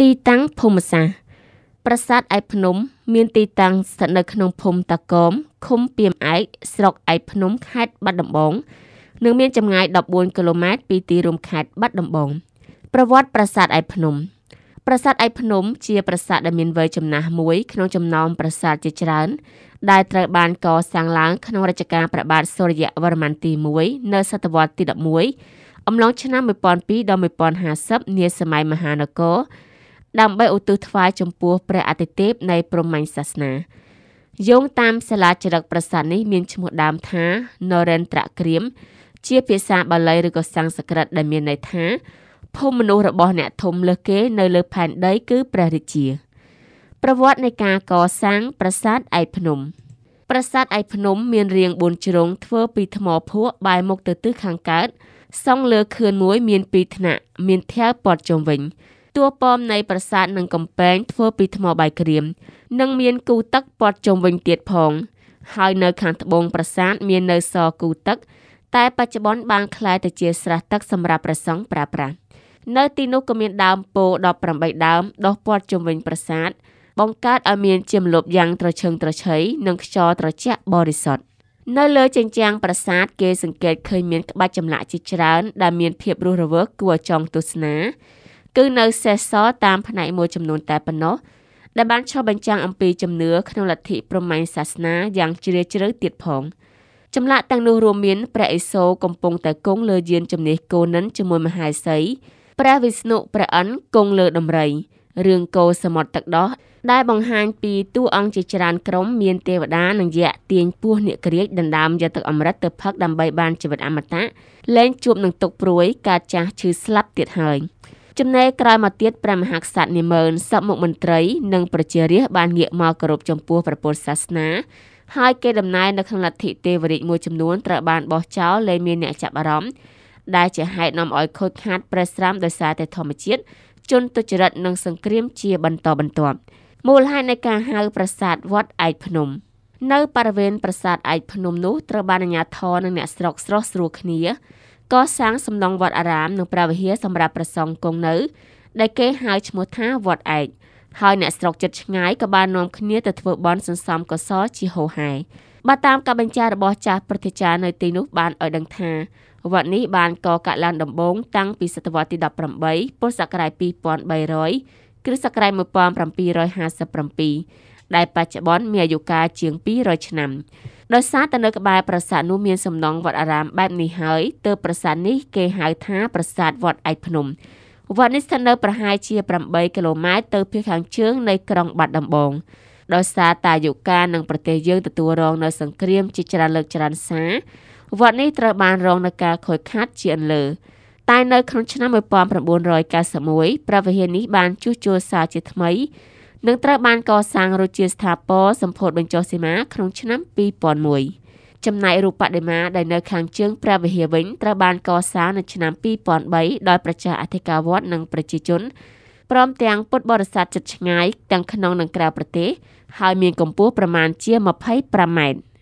ទីតាំងភូមិសាស្ត្រប្រាសាទឯកភ្នំ មានទីតាំងស្ថិតនៅក្នុងភូមិតាកោមឃុំពីមឯកស្រុកឯកភ្នំខេត្តបាត់ដំបងនិងមានចម្ងាយ14គីឡូម៉ែត្រពីទីរួមខេត្តបាត់ដំបងប្រវត្តិប្រាសាទឯកភ្នំប្រាសាទឯកភ្នំជាប្រាសាទដែលមានវ័យចំណាស់មួយ ក្នុងចំណោមប្រាសាទជាច្រើន ដែលត្រូវបានកសាងឡើងក្នុងរជ្ជកាលព្រះបាទសូរ្យវរ្ម័នទី1នៅសតវត្សរ៍ទី11អំឡុងឆ្នាំ1200ដល់1050នាសម័យមហានគរដើម្បីឧទ្ទិសថ្វាយចំពោះព្រះអតិទេពនៃព្រហ្មញ្ញសាសនាយោងតាមសាលាចរិកប្រាសាទនេះមានឈ្មោះដើមថា Narendra Kriam ជា ភាសាបាលីឬក៏សំស្ក្រឹតដែលមានន័យថាភូមិមនុស្សរបស់អ្នក ធំលើសគេ នៅលើផែនដីគឺព្រះរាជា ប្រវត្តិនៃការកសាងប្រាសាទឯកភ្នំប្រាសាទឯកភ្នំមានរាង4ជ្រុងធ្វើពីថ្មភក់បែរមុខទៅទិសខាងកើត សង់លើខឿនមួយ មាន2ថ្នាក់មានថែវព័ទ្ធជុំវិញផ្ទួប៉មនៃប្រាសាទនិងកំពែងធ្វើពីថ្មបាយក្រៀមនិងមានគូទឹកព័ទ្ធជុំវិញទៀតផង ហើយនៅខាងត្បូងប្រាសាទមាននៅសរគូទឹកតែបច្ចុប្បន្នបានក្លាយទៅជាស្រះទឹកសម្រាប់ប្រសង់ប្រើប្រាស់នៅទីនោះក៏មានដើមពោធិ៍18ដើមដុះព័ទ្ធជុំវិញប្រាសាទបង្កើតឲ្យមានជាម្លប់យ៉ាងត្រឈឹងត្រឈៃនិងខ្យល់ត្រជាក់បរិសុទ្ធនៅលើជញ្ជាំងប្រាសាទគេសង្កេតឃើញមានក្បាច់ចម្លាក់ជាច្រើនដែលមានភាពរស់រវើកគួរឲ្យចង់ទស្សនាគឺនៅសេសសល់តាមផ្នែកមួយចំនួនតែប៉ុណ្ណោះដែលបានឆ្លុះបញ្ចាំងអំពីជំនឿក្នុងលទ្ធិព្រហ្មញ្ញសាសនាយ៉ាងជ្រាលជ្រៅទៀតផងចម្លាក់ទាំងនោះរួមមានព្រះឥសូរកំពុងតែគង់លើយានជំនះកូនិនជាមួយមហាសីព្រះវិស្ណុព្រះអិនគង់លើដំរីរឿងកោសមុទ្រទឹកដោះដែលបង្ហាញពីតួអង្គជាច្រើនក្រុមមានទេវតានិងយក្សទាញពស់អ្នកក្រៀកដណ្ដើមយកទឹកអមរិតទៅផឹកដើម្បីបានជីវិតអមតៈលែងជួបនឹងទុកព្រួយការចាស់ឈឺស្លាប់ទៀតហើយចំណែកក្រោយមកទៀតព្រះមហាក្សត្រនាម៉ឺនសពមុខមន្ត្រី និងប្រជារាស្ត្របានងាកមកគោរពចំពោះព្រះពុទ្ធសាសនា ហើយគេដំណើរនៅក្នុងលទ្ធិទេវរាជមួយចំនួន ត្រូវបានបោះចោលលែងមានអ្នកចាប់អារម្មណ៍ដែលជាហេតុនាំឲ្យខូចខាតព្រះស្រាមដោយសារតែធម្មជាតិជនទុច្ចរិតនិង សង្គ្រាមជាបន្តបន្ទាប់មូលហេតុនៃការហៅប្រាសាទវត្តឯកភ្នំ នៅបរិវេណប្រាសាទឯកភ្នំនោះត្រូវបានអាជ្ញាធរនិងអ្នកស្រុកស្រស់ស្រួលគ្នាកសាងសំឡង់វត្តអារាមនិងព្រះវិហារសម្រាប់ប្រសង់គង់នៅ ដែលគេហៅឈ្មោះថាវត្តឯកហើយអ្នកស្រុកចិត្តឆ្ងាយក៏បាននាំគ្នាទៅធ្វើបន់សន្សំកុសលជាហូហែបើតាមការបញ្ជារបស់ចាស់ប្រតិចារនៅទីនោះបានឲ្យដឹងថាវត្តនេះបានកកើតឡើងដំបូងតាំងពីសតវត្សទី18ពុទ្ធសករាជ2300គ្រិស្តសករាជ1757ដែលបច្ចុប្បន្នមានអាយុកាលជាង200ឆ្នាំដោយសារតែនៅក្បែរប្រាសាទនោះមានសំណង់វត្តអារាមបែបនេះហើយទើបប្រាសាទនេះគេហៅថាប្រាសាទវត្តឯកភ្នំវត្តនេះស្ថិតនៅប្រហែលជា8គីឡូម៉ែត្រទៅភាគខាងជើង នៃក្រុងបាត់ដំបងដោយសារតែអាយុកាលនឹងប្រទេសយើងទទួលរងនៅ សង្គ្រាមជាច្រើនលើកច្រើនសាវត្តនេះត្រូវបានរងនឹងការខូចខាតជាអន្លើតែ នៅក្នុងឆ្នាំ1991ប្រវត្តិនេះបានជួសជុលសាជាថ្មីនិងត្រូវបានកសាងរួចជាស្ថាពរសម្ពោធបញ្ចុះសីមាក្នុងឆ្នាំ2001ចំណែករូបបដិមាដែលនៅខាងជើងព្រះវិហារវិញ ត្រូវបានកសាងនៅឆ្នាំ2003ដោយប្រជាអធិការវត្តនិង ប្រជាជនព្រមទាំងពុទ្ធបរិស័ទជិតឆ្ងាយទាំងក្នុងនិងក្រៅប្រទេសហើយមានកម្ពស់ប្រមាណជា25ម៉ែត្រ